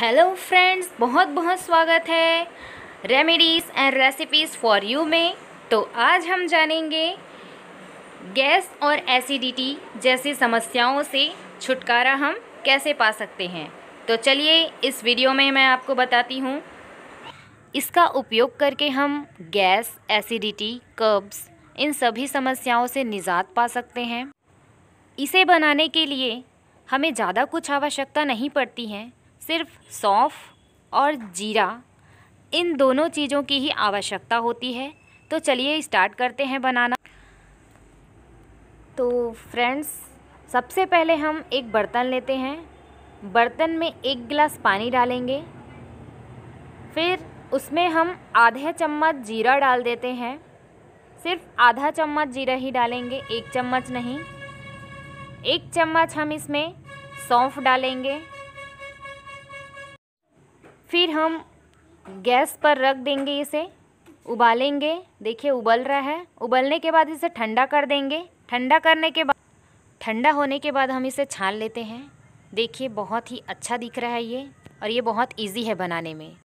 hello friends बहुत बहुत स्वागत है remedies and recipes for you में तो आज हम जानेंगे गैस और एसिडिटी जैसी समस्याओं से छुटकारा हम कैसे पा सकते हैं तो चलिए इस वीडियो में मैं आपको बताती हूँ इसका उपयोग करके हम गैस एसिडिटी कब्ज़ इन सभी समस्याओं से निजात पा सकते हैं इसे बनाने के लिए हमें ज़्यादा कुछ आवश्यकता नहीं पड़ती है सिर्फ सौंफ और जीरा इन दोनों चीज़ों की ही आवश्यकता होती है तो चलिए स्टार्ट करते हैं बनाना तो फ्रेंड्स सबसे पहले हम एक बर्तन लेते हैं बर्तन में एक गिलास पानी डालेंगे फिर उसमें हम आधे चम्मच जीरा डाल देते हैं सिर्फ आधा चम्मच जीरा ही डालेंगे एक चम्मच नहीं एक चम्मच हम इसमें सौंफ डालेंगे फिर हम गैस पर रख देंगे इसे उबालेंगे देखिए उबल रहा है उबलने के बाद इसे ठंडा कर देंगे ठंडा करने के बाद ठंडा होने के बाद हम इसे छान लेते हैं देखिए बहुत ही अच्छा दिख रहा है ये और ये बहुत इजी है बनाने में